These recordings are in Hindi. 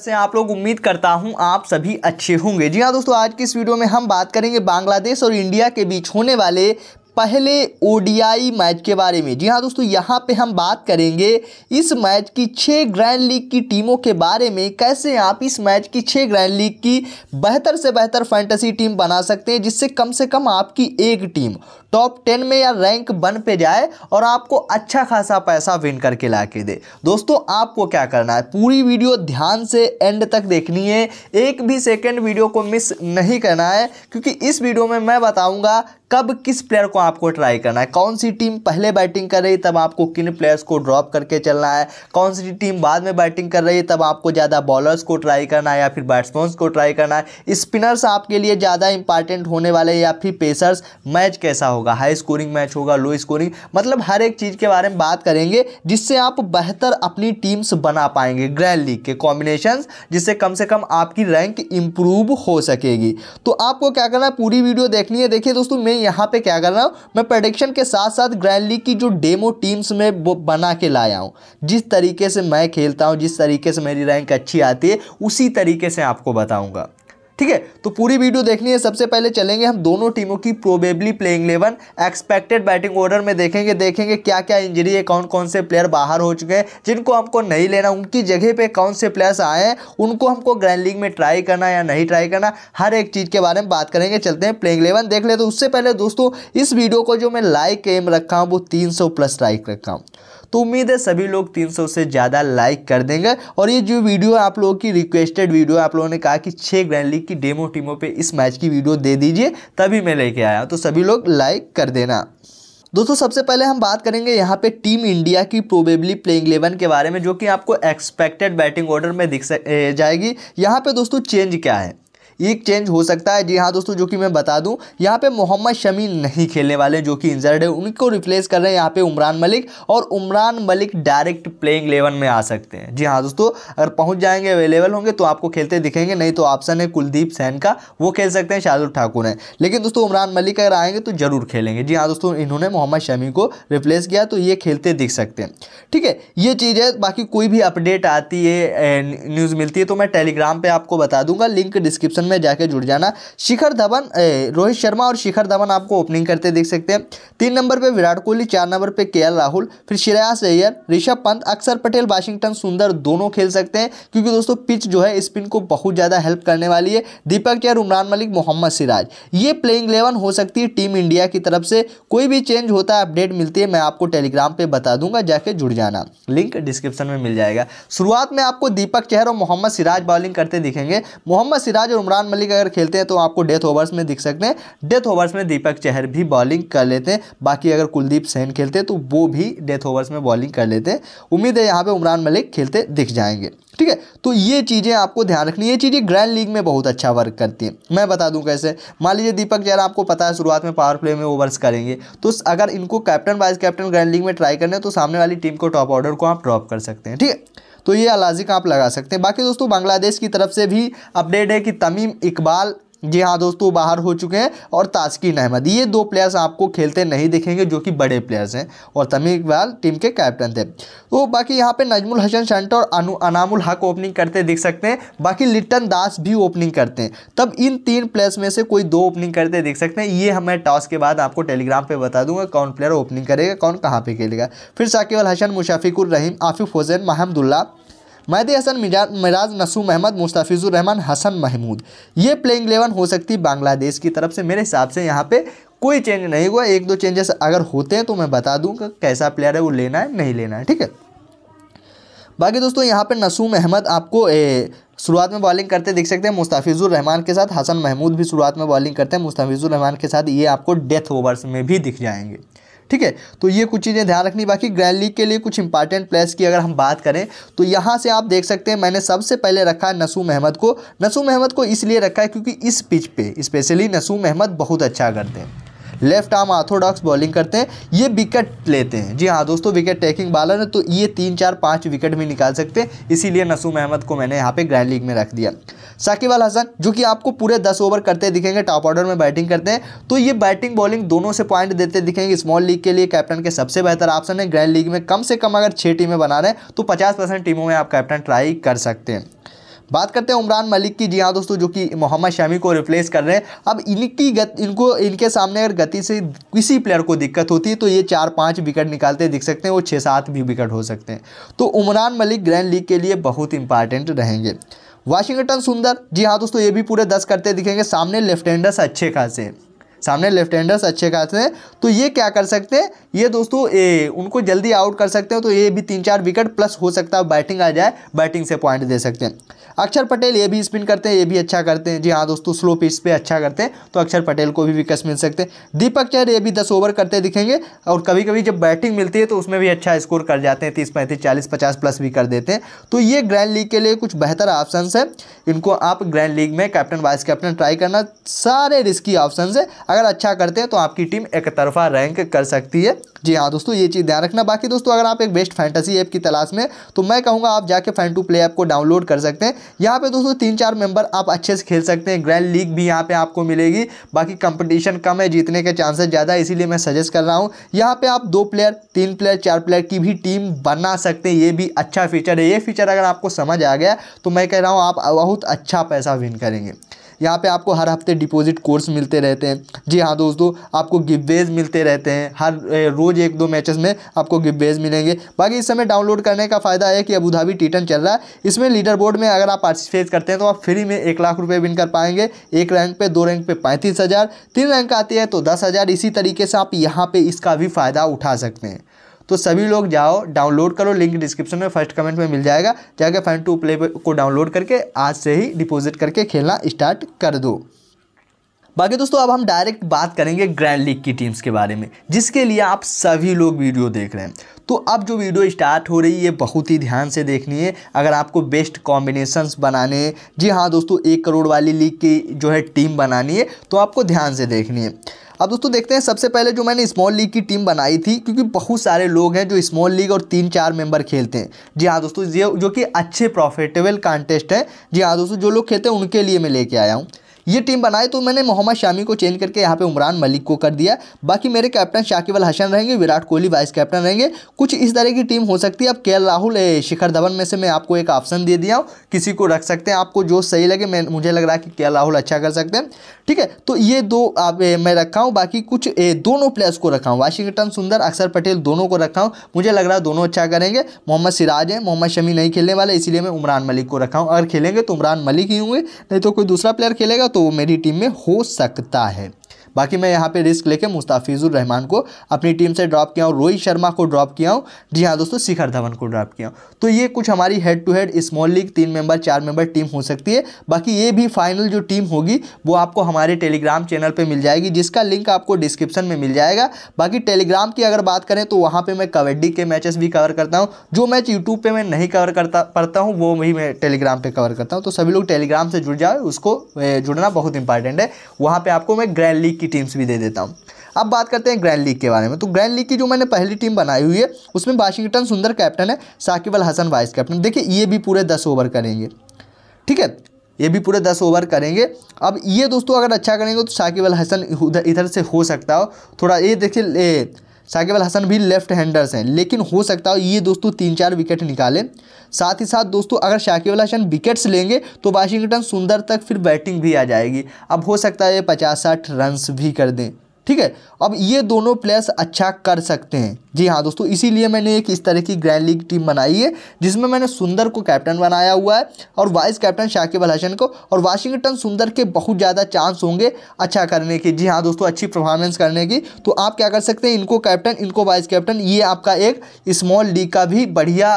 से आप लोग उम्मीद करता हूं आप सभी अच्छे होंगे जी हाँ दोस्तों आज की इस वीडियो में हम बात करेंगे बांग्लादेश और इंडिया के बीच होने वाले पहले ओडीआई मैच के बारे में जी हाँ दोस्तों यहाँ पे हम बात करेंगे इस मैच की छः ग्रैंड लीग की टीमों के बारे में कैसे आप इस मैच की छः ग्रैंड लीग की बेहतर से बेहतर फैंटेसी टीम बना सकते हैं जिससे कम से कम आपकी एक टीम टॉप टेन में या रैंक वन पे जाए और आपको अच्छा खासा पैसा विन करके ला के दे दोस्तों आपको क्या करना है पूरी वीडियो ध्यान से एंड तक देखनी है एक भी सेकेंड वीडियो को मिस नहीं करना है क्योंकि इस वीडियो में मैं बताऊँगा कब किस प्लेयर को आपको ट्राई करना है कौन सी टीम पहले बैटिंग कर रही तब आपको किन प्लेयर्स को ड्रॉप करके चलना है कौन सी टीम बाद में बैटिंग कर रही है तब आपको ज़्यादा बॉलर्स को ट्राई करना है या फिर बैट्समैन को ट्राई करना है स्पिनर्स आपके लिए ज़्यादा इंपॉर्टेंट होने वाले या फिर पेसर्स मैच कैसा होगा हाई स्कोरिंग मैच होगा लो स्कोरिंग मतलब हर एक चीज़ के बारे में बात करेंगे जिससे आप बेहतर अपनी टीम्स बना पाएंगे ग्रैंड लीग के कॉम्बिनेशन जिससे कम से कम आपकी रैंक इंप्रूव हो सकेगी तो आपको क्या करना है पूरी वीडियो देखनी है देखिए दोस्तों मैं यहाँ पे क्या कर रहा हूँ मैं प्रडिक्शन के साथ साथ ग्रैंड लीग की जो डेमो टीम्स में वो बना के लाया हूँ जिस तरीके से मैं खेलता हूँ जिस तरीके से मेरी रैंक अच्छी आती है उसी तरीके से आपको बताऊँगा ठीक है तो पूरी वीडियो देखनी है सबसे पहले चलेंगे हम दोनों टीमों की probably playing eleven expected batting order में देखेंगे देखेंगे क्या क्या इंजरी है कौन कौन से प्लेयर बाहर हो चुके हैं जिनको हमको नहीं लेना उनकी जगह पे कौन से प्लेयर्स आए हैं उनको हमको ग्रैंड लीग में ट्राई करना या नहीं ट्राई करना हर एक चीज़ के बारे में बात करेंगे चलते हैं प्लेइंग इलेवन देख ले तो उससे पहले दोस्तों इस वीडियो को जो मैं लाइक एम रखा हूँ वो तीन प्लस लाइक रखा हूँ तो उम्मीद है सभी लोग 300 से ज़्यादा लाइक कर देंगे और ये जो वीडियो आप लोगों की रिक्वेस्टेड वीडियो आप लोगों ने कहा कि छः ग्रैंड लीग की डेमो टीमों पर इस मैच की वीडियो दे दीजिए तभी मैं लेके आया तो सभी लोग लाइक कर देना दोस्तों सबसे पहले हम बात करेंगे यहाँ पे टीम इंडिया की प्रोबेबली प्लेइंग इलेवन के बारे में जो कि आपको एक्सपेक्टेड बैटिंग ऑर्डर में दिख सक जाएगी यहाँ पे दोस्तों चेंज क्या है एक चेंज हो सकता है जी हाँ दोस्तों जो कि मैं बता दूं यहाँ पे मोहम्मद शमी नहीं खेलने वाले जो कि इंजर्ड है उनको रिप्लेस कर रहे हैं यहाँ पे उमरान मलिक और Umran Malik direct playing eleven में आ सकते हैं जी हाँ दोस्तों अगर पहुँच जाएंगे अवेलेबल होंगे तो आपको खेलते दिखेंगे नहीं तो ऑप्शन है कुलदीप सैन का वो खेल सकते हैं शाहरुख ठाकुर हैं लेकिन दोस्तों उमरान मलिक अगर आएंगे तो ज़रूर खेलेंगे जी हाँ दोस्तों इन्होंने मोहम्मद शमी को रिप्लेस किया तो ये खेलते दिख सकते हैं ठीक है ये चीज़ है बाकी कोई भी अपडेट आती है न्यूज़ मिलती है तो मैं टेलीग्राम पर आपको बता दूंगा लिंक डिस्क्रिप्शन उनमें जाके जुड़ जाना शिखर धवन रोहित शर्मा और शिखर धवन आपको ओपनिंग करते देख सकते हैं तीन नंबर पर विराट कोहली चार नंबर पर के राहुल फिर श्रेयास अय्यर ऋषभ पंत अक्षर पटेल वाशिंगटन सुंदर दोनों खेल सकते हैं क्योंकि दोस्तों पिच जो है स्पिन को बहुत ज़्यादा हेल्प करने वाली है दीपक चैर उमरान मलिक मोहम्मद सिराज ये प्लेइंग इलेवन हो सकती है टीम इंडिया की तरफ से कोई भी चेंज होता है अपडेट मिलती है मैं आपको टेलीग्राम पर बता दूंगा जाके जुड़ जाना लिंक डिस्क्रिप्शन में मिल जाएगा शुरुआत में आपको दीपक चेहर और मोहम्मद सिराज बॉलिंग करते दिखेंगे मोहम्मद सिराज और उमरान इमरान मलिक अगर खेलते हैं तो आपको डेथ ओवर्स में दिख सकते हैं डेथ ओवर्स में दीपक चहर भी बॉलिंग कर लेते हैं बाकी अगर कुलदीप सेन खेलते हैं तो वो भी डेथ ओवर्स में बॉलिंग कर लेते हैं उम्मीद है यहाँ पर उमरान मलिक खेलते दिख जाएंगे ठीक है तो ये चीज़ें आपको ध्यान रखनी ये चीज़ें ग्रैंड लीग में बहुत अच्छा वर्क करती हैं मैं बता दूं कैसे मान लीजिए दीपक जैन आपको पता है शुरुआत में पावर प्ले में ओवर्स करेंगे तो अगर इनको captain vice captain grand league में ट्राई करने तो सामने वाली टीम को टॉप ऑर्डर को आप ड्रॉप कर सकते हैं ठीक है तो ये अलाजिक आप लगा सकते हैं बाकी दोस्तों बांग्लादेश की तरफ से भी अपडेट है कि तमीम इकबाल जी हाँ दोस्तों बाहर हो चुके हैं और ताजकिन अहमद ये दो प्लेयर्स आपको खेलते नहीं दिखेंगे जो कि बड़े प्लेयर्स हैं और तमीम इकबाल टीम के कैप्टन थे तो बाकी यहाँ पे नजमुल हसन शंट और अनु अनामुल हक ओपनिंग करते दिख सकते हैं बाकी लिट्टन दास भी ओपनिंग करते हैं तब इन तीन प्लेयर्स में से कोई दो ओपनिंग करते दिख सकते हैं ये हमें टॉस के बाद आपको टेलीग्राम पर बता दूंगा कौन प्लेयर ओपनिंग करेगा कौन कहाँ पर खेलेगा फिर साकिब अल हसन मुशाफिकुररहीम आफिफ हुसैन महमदुल्ला मैदी हसन मिराज नसूम महमद मुस्ताफिजुररहमान हसन महमूद ये प्लेइंग एलेवन हो सकती बांग्लादेश की तरफ से मेरे हिसाब से यहाँ पे कोई चेंज नहीं हुआ एक दो चेंजेस अगर होते हैं तो मैं बता दूँ कैसा प्लेयर है वो लेना है नहीं लेना है ठीक है बाकी दोस्तों यहाँ पे नसूम अहमद आपको शुरुआत में बॉलिंग करते देख सकते हैं मुस्ताफिजुर रहमान के साथ हसन महमूद भी शुरुआत में बॉलिंग करते हैं मुस्ताफिजुर रहमान के साथ ये आपको डेथ ओवर्स में भी दिख जाएंगे ठीक है तो ये कुछ चीज़ें ध्यान रखनी बाकी ग्रैंड लीग के लिए कुछ इंपॉर्टेंट प्लेयर्स की अगर हम बात करें तो यहाँ से आप देख सकते हैं मैंने सबसे पहले रखा है नसूम अहमद को नसूम अहमद को इसलिए रखा है क्योंकि इस पिच पे स्पेशली नसूम अहमद बहुत अच्छा करते हैं लेफ्ट आर्म ऑर्थोडॉक्स बॉलिंग करते हैं ये विकेट लेते हैं जी हाँ दोस्तों विकेट टेकिंग बॉलर है तो ये तीन चार पाँच विकेट भी निकाल सकते हैं इसीलिए नसूम अहमद को मैंने यहाँ पे ग्रैंड लीग में रख दिया साकिब अल हसन जो कि आपको पूरे दस ओवर करते दिखेंगे टॉप ऑर्डर में बैटिंग करते हैं तो ये बैटिंग बॉलिंग दोनों से पॉइंट देते दिखेंगे स्मॉल लीग के लिए कैप्टन के सबसे बेहतर ऑप्शन है ग्रैंड लीग में कम से कम अगर छः टीमें बना रहे हैं तो पचास टीमों में आप कैप्टन ट्राई कर सकते हैं बात करते हैं उमरान मलिक की जी हाँ दोस्तों जो कि मोहम्मद शमी को रिप्लेस कर रहे हैं अब इनकी गत इनको इनके सामने अगर गति से किसी प्लेयर को दिक्कत होती है तो ये चार पाँच विकेट निकालते दिख सकते हैं वो छः सात भी विकेट हो सकते हैं तो उमरान मलिक ग्रैंड लीग के लिए बहुत इंपॉर्टेंट रहेंगे वाशिंगटन सुंदर जी हाँ दोस्तों ये भी पूरे दस करते दिखेंगे सामने लेफ्ट हैंडर्स अच्छे खासे हैं सामने लेफ्ट हैंडर्स अच्छे खाते हैं तो ये क्या कर सकते हैं ये दोस्तों ए, उनको जल्दी आउट कर सकते हैं तो ये भी तीन चार विकेट प्लस हो सकता है बैटिंग आ जाए बैटिंग से पॉइंट दे सकते हैं अक्षर पटेल ये भी स्पिन करते हैं ये भी अच्छा करते हैं जी हाँ दोस्तों स्लो पिच पे अच्छा करते हैं तो अक्षर पटेल को भी विकेट्स मिल सकते हैं दीपक चैर ये भी दस ओवर करते दिखेंगे और कभी कभी जब बैटिंग मिलती है तो उसमें भी अच्छा स्कोर कर जाते हैं तीस पैंतीस चालीस पचास प्लस भी कर देते हैं तो ये ग्रैंड लीग के लिए कुछ बेहतर ऑप्शन है इनको आप ग्रैंड लीग में कैप्टन वाइस कैप्टन ट्राई करना सारे रिस्की ऑप्शन है अगर अच्छा करते हैं तो आपकी टीम एक तरफा रैंक कर सकती है जी हाँ दोस्तों ये चीज़ ध्यान रखना बाकी दोस्तों अगर आप एक बेस्ट फैंटेसी ऐप की तलाश में तो मैं कहूँगा आप जाके फैन टू प्ले ऐप को डाउनलोड कर सकते हैं यहाँ पे दोस्तों तीन चार मेंबर आप अच्छे से खेल सकते हैं ग्रैंड लीग भी यहाँ पे आपको मिलेगी बाकी कंपटीशन कम है जीतने के चांसेस ज़्यादा है इसीलिए मैं सजेस्ट कर रहा हूँ यहाँ पर आप दो प्लेयर तीन प्लेयर चार प्लेयर की भी टीम बना सकते हैं ये भी अच्छा फीचर है ये फीचर अगर आपको समझ आ गया तो मैं कह रहा हूँ आप बहुत अच्छा पैसा विन करेंगे यहाँ पे आपको हर हफ्ते डिपॉजिट कोर्स मिलते रहते हैं जी हाँ दोस्तों आपको गिववेज मिलते रहते हैं हर रोज़ एक दो मैचेस में आपको गिववेज मिलेंगे बाकी इस समय डाउनलोड करने का फ़ायदा है कि अबूधाबी टीटन चल रहा है इसमें लीडर बोर्ड में अगर आप पार्टिसिपेट करते हैं तो आप फ्री में एक लाख रुपये विन कर पाएंगे एक रैंक पर दो रैंक पर पैंतीस हज़ार तीन रैंक आती है तो दस हज़ार इसी तरीके से आप यहाँ पर इसका भी फ़ायदा उठा सकते हैं तो सभी लोग जाओ डाउनलोड करो लिंक डिस्क्रिप्शन में फर्स्ट कमेंट में मिल जाएगा जाके फन टू प्ले को डाउनलोड करके आज से ही डिपॉजिट करके खेलना स्टार्ट कर दो बाकी दोस्तों अब हम डायरेक्ट बात करेंगे ग्रैंड लीग की टीम्स के बारे में जिसके लिए आप सभी लोग वीडियो देख रहे हैं तो अब जो वीडियो स्टार्ट हो रही है बहुत ही ध्यान से देखनी है अगर आपको बेस्ट कॉम्बिनेशंस बनाने हैं जी हाँ दोस्तों एक करोड़ वाली लीग की जो है टीम बनानी है तो आपको ध्यान से देखनी है अब दोस्तों देखते हैं सबसे पहले जो मैंने स्मॉल लीग की टीम बनाई थी क्योंकि बहुत सारे लोग हैं जो स्मॉल लीग और तीन चार मेंबर खेलते हैं जी हाँ दोस्तों ये जो कि अच्छे प्रॉफिटेबल कॉन्टेस्ट है जी हाँ दोस्तों जो लोग खेलते हैं उनके लिए मैं लेके आया हूँ ये टीम बनाई तो मैंने मोहम्मद शामी को चेंज करके यहाँ पे उमरान मलिक को कर दिया बाकी मेरे कैप्टन शाकिब अल हसन रहेंगे विराट कोहली वाइस कैप्टन रहेंगे कुछ इस तरह की टीम हो सकती है अब के राहुल शिखर धवन में से मैं आपको एक ऑप्शन दे दिया हूँ किसी को रख सकते हैं आपको जो सही लगे मैं मुझे लग रहा है कि के राहुल अच्छा कर सकते हैं ठीक है तो ये दो आप मैं रखा हूँ बाकी कुछ दोनों प्लेयर्स को रखा हूँ वाशिंगटन सुंदर अक्षर पटेल दोनों को रखा हूँ मुझे लग रहा है दोनों अच्छा करेंगे मोहम्मद सिराज हैं मोहम्मद शमी नहीं खेलने वाले इसीलिए मैं उमरान मलिक को रखा हूँ अगर खेलेंगे तो उमरान मलिक ही होंगे नहीं तो कोई दूसरा प्लेयर खेलेगा तो तो मेरी टीम में हो सकता है बाकी मैं यहाँ पे रिस्क लेके मुस्ताफिजुर रहमान को अपनी टीम से ड्रॉप किया हूँ रोहित शर्मा को ड्रॉप किया हूँ जी हाँ दोस्तों शिखर धवन को ड्रॉप किया हूँ तो ये कुछ हमारी head to head small league तीन मेंबर चार मेंबर टीम हो सकती है बाकी ये भी फाइनल जो टीम होगी वो आपको हमारे टेलीग्राम चैनल पर मिल जाएगी जिसका लिंक आपको डिस्क्रिप्शन में मिल जाएगा बाकी टेलीग्राम की अगर बात करें तो वहाँ पर मैं कबड्डी के मैचेस भी कवर करता हूँ जो मैच यूट्यूब पर मैं नहीं कवर करता पढ़ता हूँ वो भी मैं टेलीग्राम पर कवर करता हूँ तो सभी लोग टेलीग्राम से जुड़ जाए उसको जुड़ना बहुत इंपॉर्टेंट है वहाँ पर आपको मैं ग्रैंड लीग की की टीम्स भी दे देता हूँ अब बात करते हैं ग्रैंड लीग के बारे में तो ग्रैंड लीग की जो मैंने पहली टीम बनाई हुई है उसमें वाशिंगटन सुंदर कैप्टन है साकिब अल हसन वाइस कैप्टन देखिए ये भी पूरे दस ओवर करेंगे ठीक है ये भी पूरे दस ओवर करेंगे अब ये दोस्तों अगर अच्छा करेंगे तो साकिब अल हसन इधर से हो सकता हो थोड़ा ये देखिए साकिब अल हसन भी लेफ्ट हैंडर्स हैं लेकिन हो सकता है ये दोस्तों तीन चार विकेट निकालें साथ ही साथ दोस्तों अगर शाकिब अल हसन विकेट्स लेंगे तो वाशिंगटन सुंदर तक फिर बैटिंग भी आ जाएगी अब हो सकता है ये पचास साठ रन्स भी कर दें ठीक है अब ये दोनों प्लेयर्स अच्छा कर सकते हैं जी हाँ दोस्तों इसीलिए मैंने एक इस तरह की ग्रैंड लीग टीम बनाई है जिसमें मैंने सुंदर को कैप्टन बनाया हुआ है और वाइस कैप्टन शाकिब अल हसन को और वाशिंगटन सुंदर के बहुत ज़्यादा चांस होंगे अच्छा करने के जी हाँ दोस्तों अच्छी परफॉर्मेंस करने की तो आप क्या कर सकते हैं इनको कैप्टन इनको वाइस कैप्टन ये आपका एक स्मॉल लीग का भी बढ़िया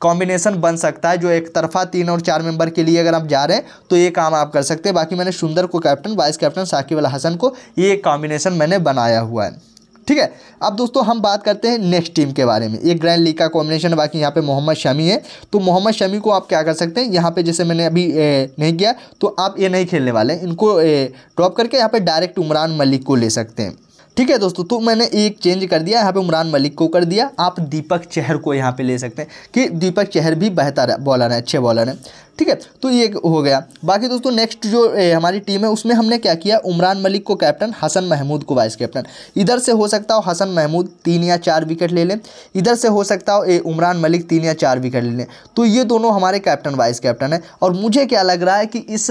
कॉम्बिनेशन बन सकता है जो एक तरफा तीन और चार मेंबर के लिए अगर आप जा रहे हैं तो ये काम आप कर सकते हैं बाकी मैंने सुंदर को captain vice captain Shakib Al Hasan को ये कॉम्बिनेशन मैंने बनाया हुआ है ठीक है अब दोस्तों हम बात करते हैं नेक्स्ट टीम के बारे में एक ग्रैंड लीग का कॉम्बिनेशन बाकी यहाँ पे मोहम्मद शमी है तो मोहम्मद शमी को आप क्या कर सकते हैं यहाँ पे जैसे मैंने अभी ए, नहीं किया तो आप ये नहीं खेलने वाले इनको ड्रॉप करके यहाँ पे डायरेक्ट उमरान मलिक को ले सकते हैं ठीक है दोस्तों तो मैंने एक चेंज कर दिया यहाँ पे उमरान मलिक को कर दिया आप दीपक चहर को यहाँ पे ले सकते हैं कि दीपक चहर भी बेहतर बॉलर है अच्छे बॉलर हैं ठीक है तो ये हो गया बाकी दोस्तों नेक्स्ट जो ए, हमारी टीम है उसमें हमने क्या किया उमरान मलिक को कैप्टन हसन महमूद को वाइस कैप्टन इधर से हो सकता हो हसन महमूद तीन या चार विकेट ले लें इधर से हो सकता हो ए उमरान मलिक तीन या चार विकेट ले लें तो ये दोनों हमारे कैप्टन वाइस कैप्टन है और मुझे क्या लग रहा है कि इस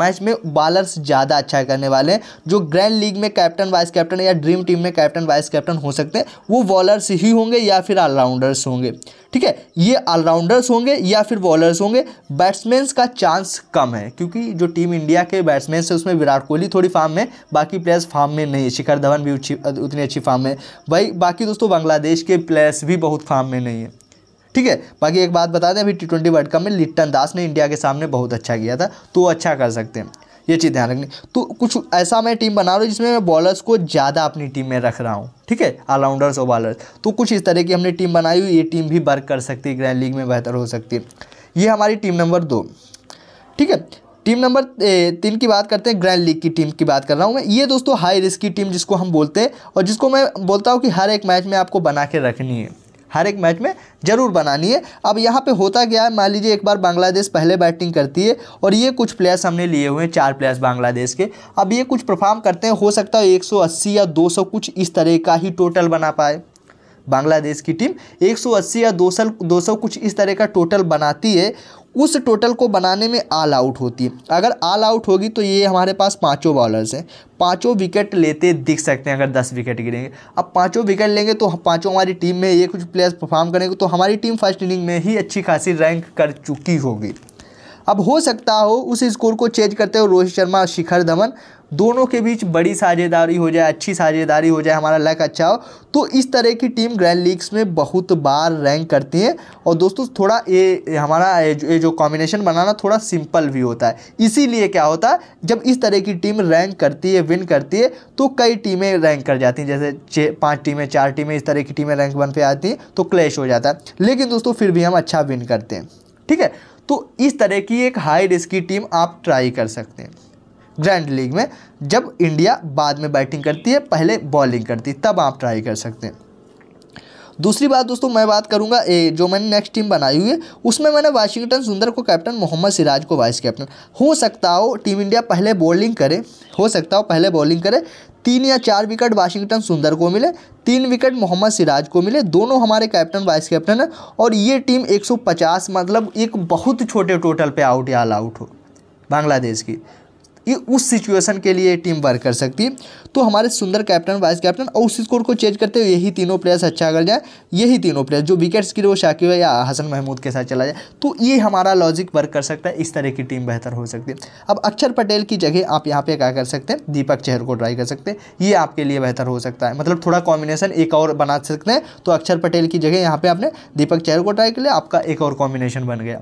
मैच में बॉलर्स ज़्यादा अच्छा करने वाले हैं जो ग्रैंड लीग में कैप्टन वाइस कैप्टन या या ड्रीम टीम में कैप्टन वाइस कैप्टन हो सकते हैं वो बॉलर्स ही होंगे या फिर ऑलराउंडर्स होंगे ठीक है ये ऑलराउंडर्स होंगे या फिर बॉलर्स होंगे बैट्समैन का चांस कम है क्योंकि जो टीम इंडिया के बैट्समैन है उसमें विराट कोहली थोड़ी फार्म में बाकी प्लेयर्स फार्म में नहीं है शिखर धवन भी उतनी अच्छी फार्म में भाई बाकी दोस्तों बांग्लादेश के प्लेयर्स भी बहुत फार्म में नहीं है ठीक है बाकी एक बात बता दें अभी टी ट्वेंटी वर्ल्ड कप में लिट्टन दास ने इंडिया के सामने बहुत अच्छा किया था तो अच्छा कर सकते हैं ये चीज़ ध्यान रखनी तो कुछ ऐसा मैं टीम बना रहा हूँ जिसमें मैं बॉलर्स को ज़्यादा अपनी टीम में रख रहा हूँ ठीक है ऑलराउंडर्स और बॉलर्स तो कुछ इस तरह की हमने टीम बनाई हुई ये टीम भी वर्क कर सकती है ग्रैंड लीग में बेहतर हो सकती है ये हमारी टीम नंबर दो ठीक है टीम नंबर तीन की बात करते हैं ग्रैंड लीग की टीम की बात कर रहा हूँ मैं ये दोस्तों हाई रिस्क की टीम जिसको हम बोलते हैं और जिसको मैं बोलता हूँ कि हर एक मैच में आपको बना के रखनी है हर एक मैच में ज़रूर बनानी है अब यहाँ पे होता गया है मान लीजिए एक बार बांग्लादेश पहले बैटिंग करती है और ये कुछ प्लेयर्स हमने लिए हुए हैं चार प्लेयर्स बांग्लादेश के अब ये कुछ परफॉर्म करते हैं हो सकता है 180 या 200 कुछ इस तरह का ही टोटल बना पाए बांग्लादेश की टीम 180 या 200 200 कुछ इस तरह का टोटल बनाती है उस टोटल को बनाने में आल आउट होती है अगर आल आउट होगी तो ये हमारे पास पाँचों बॉलर्स हैं पाँचों विकेट लेते दिख सकते हैं अगर दस विकेट गिरेंगे अब पाँचों विकेट लेंगे तो पाँचों हमारी टीम में ये कुछ प्लेयर्स परफॉर्म करेंगे तो हमारी टीम फर्स्ट इनिंग में ही अच्छी खासी रैंक कर चुकी होगी अब हो सकता हो उस स्कोर को चेंज करते हुए रोहित शर्मा और शिखर धवन दोनों के बीच बड़ी साझेदारी हो जाए अच्छी साझेदारी हो जाए हमारा लक अच्छा हो तो इस तरह की टीम ग्रैंड लीग्स में बहुत बार रैंक करती है और दोस्तों थोड़ा ये हमारा ये जो कॉम्बिनेशन बनाना थोड़ा सिंपल भी होता है इसीलिए क्या होता है जब इस तरह की टीम रैंक करती है विन करती है तो कई टीमें रैंक कर जाती हैं जैसे छः पाँच टीमें चार टीमें इस तरह की टीमें रैंक बन पे आती हैं तो क्लैश हो जाता है लेकिन दोस्तों फिर भी हम अच्छा विन करते हैं ठीक है तो इस तरह की एक हाई रिस्क की टीम आप ट्राई कर सकते हैं ग्रैंड लीग में जब इंडिया बाद में बैटिंग करती है पहले बॉलिंग करती है तब आप ट्राई कर सकते हैं दूसरी बात दोस्तों मैं बात करूंगा ए, जो मैंने नेक्स्ट टीम बनाई हुई है उसमें मैंने वाशिंगटन सुंदर को कैप्टन मोहम्मद सिराज को वाइस कैप्टन हो सकता हो टीम इंडिया पहले बॉलिंग करे हो सकता हो पहले बॉलिंग करे तीन या चार विकेट वाशिंगटन सुंदर को मिले तीन विकेट मोहम्मद सिराज को मिले दोनों हमारे कैप्टन वाइस कैप्टन हैं और ये टीम 150 मतलब एक बहुत छोटे टोटल पे आउट या ऑल आउट हो बांग्लादेश की ये उस सिचुएशन के लिए टीम वर्क कर सकती है तो हमारे सुंदर कैप्टन वाइस कैप्टन और उस स्कोर को चेंज करते हुए यही तीनों प्लेयर्स अच्छा कर जाए यही तीनों प्लेयर्स जो विकेट्स की वो शाकिब या हसन महमूद के साथ चला जाए तो ये हमारा लॉजिक वर्क कर सकता है इस तरह की टीम बेहतर हो सकती है अब अक्षर पटेल की जगह आप यहाँ पे क्या कर सकते हैं दीपक चेहर को ट्राई कर सकते हैं ये आपके लिए बेहतर हो सकता है मतलब थोड़ा कॉम्बिनेशन एक और बना सकते हैं तो अक्षर पटेल की जगह यहाँ पे आपने दीपक चहर को ट्राई कर लिया आपका एक और कॉम्बिनेशन बन गया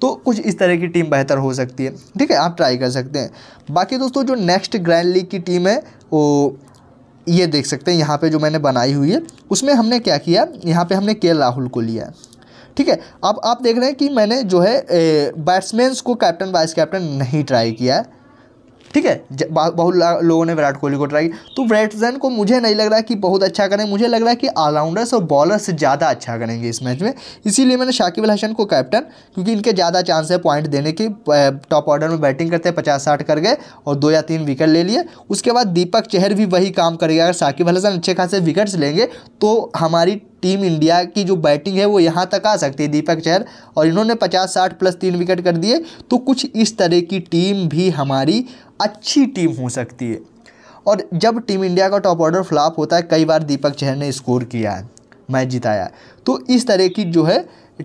तो कुछ इस तरह की टीम बेहतर हो सकती है ठीक है आप ट्राई कर सकते हैं बाकी दोस्तों जो नेक्स्ट ग्रैंड लीग की टीम है वो ये देख सकते हैं यहाँ पे जो मैंने बनाई हुई है उसमें हमने क्या किया यहाँ पे हमने के राहुल को लिया ठीक है अब आप देख रहे हैं कि मैंने जो है बैट्समैन को कैप्टन वाइस कैप्टन नहीं ट्राई किया है ठीक है बहुत लोगों ने विराट कोहली को ट्राई तो ब्रैटजन को मुझे नहीं लग रहा कि बहुत अच्छा करें मुझे लग रहा है कि ऑलराउंडर्स और बॉलर्स ज़्यादा अच्छा करेंगे इस मैच में इसीलिए मैंने शाकिब अल हसन को कैप्टन क्योंकि इनके ज़्यादा चांस है पॉइंट देने की टॉप ऑर्डर में बैटिंग करते पचास साठ कर गए और दो या तीन विकेट ले लिए उसके बाद दीपक चहर भी वही काम करेगा अगर शाकिब अल हसन अच्छे खासे विकेट्स लेंगे तो हमारी टीम इंडिया की जो बैटिंग है वो यहाँ तक आ सकती है दीपक चहर और इन्होंने पचास साठ प्लस तीन विकेट कर दिए तो कुछ इस तरह की टीम भी हमारी अच्छी टीम हो सकती है और जब टीम इंडिया का टॉप ऑर्डर फ्लॉप होता है कई बार दीपक चहर ने स्कोर किया है मैच जिताया तो इस तरह की जो है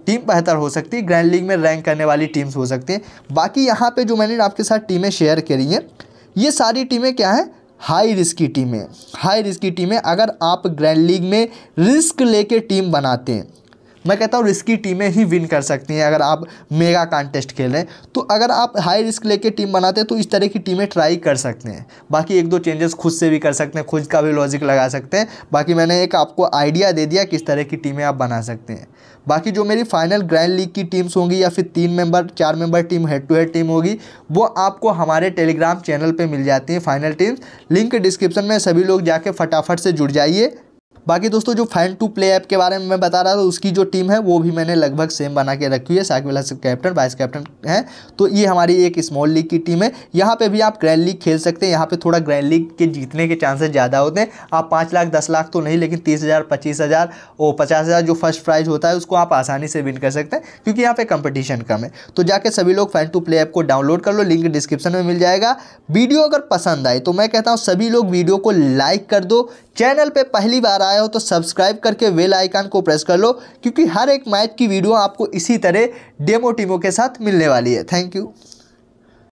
टीम बेहतर हो सकती है ग्रैंड लीग में रैंक करने वाली टीम्स हो सकती हैं बाकी यहाँ पर जो मैंने आपके साथ टीमें शेयर करी हैं ये सारी टीमें क्या हैं हाई रिस्क की टीमें हाई रिस्क की टीमें अगर आप ग्रैंड लीग में रिस्क लेके टीम बनाते हैं मैं कहता हूँ रिस्की टीमें ही विन कर सकती हैं अगर आप मेगा कॉन्टेस्ट खेल रहे हैं तो अगर आप हाई रिस्क लेके टीम बनाते हैं तो इस तरह की टीमें ट्राई कर सकते हैं बाकी एक दो चेंजेस खुद से भी कर सकते हैं खुद का भी लॉजिक लगा सकते हैं बाकी मैंने एक आपको आइडिया दे दिया किस तरह की टीमें आप बना सकते हैं बाकी जो मेरी फाइनल ग्रैंड लीग की टीम्स होंगी या फिर तीन मेंबर चार member team head to head team होगी वो आपको हमारे टेलीग्राम चैनल पे मिल जाती हैं फाइनल टीम्स लिंक डिस्क्रिप्शन में सभी लोग जाके फटाफट से जुड़ जाइए बाकी दोस्तों जो फैन टू प्ले ऐप के बारे में मैं बता रहा था उसकी जो टीम है वो भी मैंने लगभग सेम बना के रखी है Shakib Hasan captain vice captain है तो ये हमारी एक स्मॉल लीग की टीम है यहाँ पे भी आप ग्रैंड लीग खेल सकते हैं यहाँ पे थोड़ा ग्रैंड लीग के जीतने के चांसेस ज़्यादा होते हैं आप पाँच लाख दस लाख तो नहीं लेकिन तीस हज़ार पच्चीस हज़ार और पचास हज़ार जो फर्स्ट प्राइज होता है उसको आप आसानी से विन कर सकते हैं क्योंकि यहाँ पर कंपटीशन कम है तो जाके सभी लोग फैन टू प्ले ऐप को डाउनलोड कर लो लिंक डिस्क्रिप्शन में मिल जाएगा वीडियो अगर पसंद आए तो मैं कहता हूँ सभी लोग वीडियो को लाइक कर दो चैनल पर पहली बार आए हो तो सब्सक्राइब करके वेल आइकान को प्रेस कर लो क्योंकि हर एक मैच की वीडियो आपको इसी तरह डेमो टीमों के साथ मिलने वाली है थैंक यू